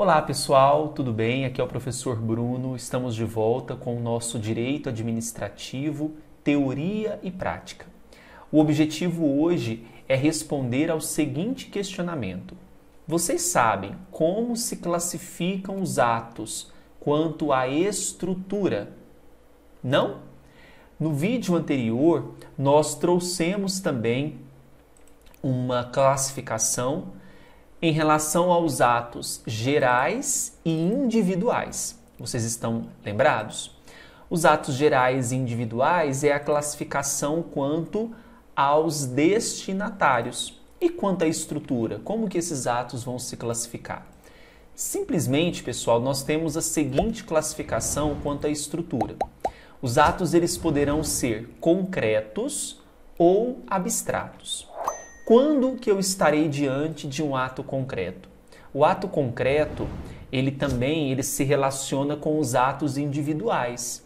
Olá pessoal, tudo bem? Aqui é o professor Bruno. Estamos de volta com o nosso Direito Administrativo, Teoria e Prática. O objetivo hoje é responder ao seguinte questionamento: Vocês sabem como se classificam os atos quanto à estrutura? Não? No vídeo anterior, nós trouxemos também uma classificação em relação aos atos gerais e individuais. Vocês estão lembrados? Os atos gerais e individuais é a classificação quanto aos destinatários. E quanto à estrutura, como que esses atos vão se classificar? Simplesmente, pessoal, nós temos a seguinte classificação quanto à estrutura. Os atos eles poderão ser concretos ou abstratos. Quando que eu estarei diante de um ato concreto? O ato concreto, ele também ele se relaciona com os atos individuais,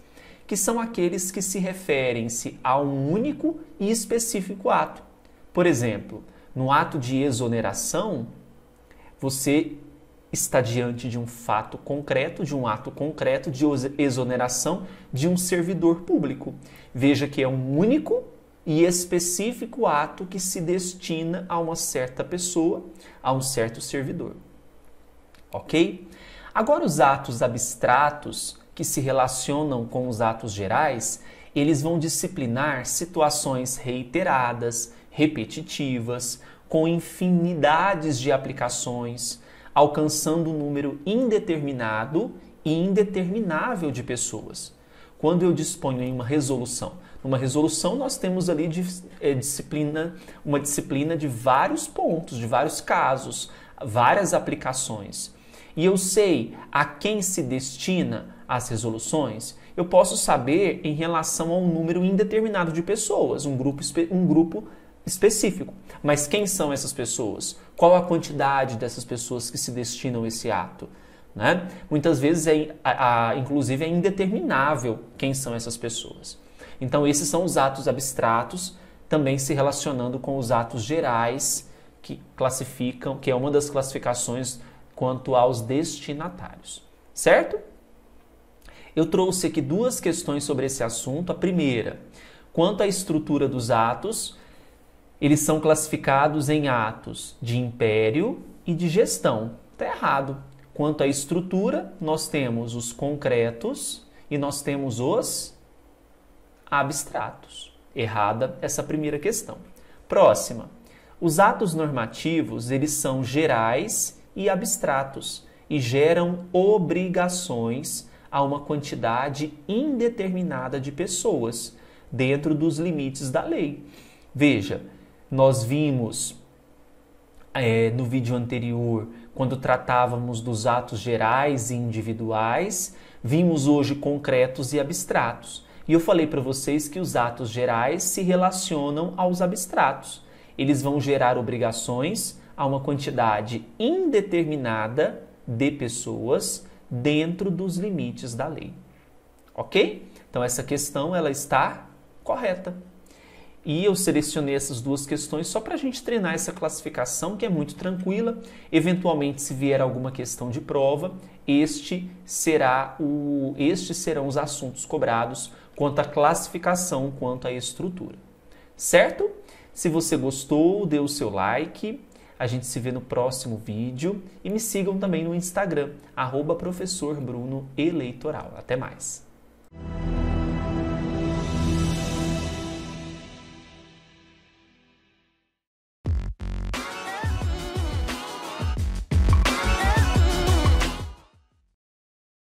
que são aqueles que se referem-se a um único e específico ato. Por exemplo, no ato de exoneração, você está diante de um fato concreto, de um ato concreto de exoneração de um servidor público. Veja que é um único e específico ato que se destina a uma certa pessoa, a um certo servidor. Ok? Agora, os atos abstratos que se relacionam com os atos gerais, eles vão disciplinar situações reiteradas, repetitivas, com infinidades de aplicações, alcançando um número indeterminado e indeterminável de pessoas quando eu disponho em uma resolução. Numa resolução nós temos ali é, disciplina, uma disciplina de vários pontos, de vários casos, várias aplicações. E eu sei a quem se destina as resoluções, eu posso saber em relação a um número indeterminado de pessoas, um grupo, um grupo específico. Mas quem são essas pessoas? Qual a quantidade dessas pessoas que se destinam a esse ato? Né? Muitas vezes, é, a, a, inclusive, é indeterminável quem são essas pessoas. Então, esses são os atos abstratos, também se relacionando com os atos gerais que classificam, que é uma das classificações quanto aos destinatários. Certo? Eu trouxe aqui duas questões sobre esse assunto. A primeira, quanto à estrutura dos atos, eles são classificados em atos de império e de gestão. Está errado. Quanto à estrutura, nós temos os concretos e nós temos os abstratos. Errada essa primeira questão. Próxima. Os atos normativos, eles são gerais e abstratos e geram obrigações a uma quantidade indeterminada de pessoas dentro dos limites da lei. Veja, nós vimos é, no vídeo anterior, quando tratávamos dos atos gerais e individuais, vimos hoje concretos e abstratos. E eu falei para vocês que os atos gerais se relacionam aos abstratos. Eles vão gerar obrigações a uma quantidade indeterminada de pessoas dentro dos limites da lei. OK? Então essa questão ela está correta. E eu selecionei essas duas questões só para a gente treinar essa classificação, que é muito tranquila. Eventualmente, se vier alguma questão de prova, este será o, estes serão os assuntos cobrados quanto à classificação, quanto à estrutura. Certo? Se você gostou, dê o seu like. A gente se vê no próximo vídeo e me sigam também no Instagram, @professorbruno_eleitoral. Até mais!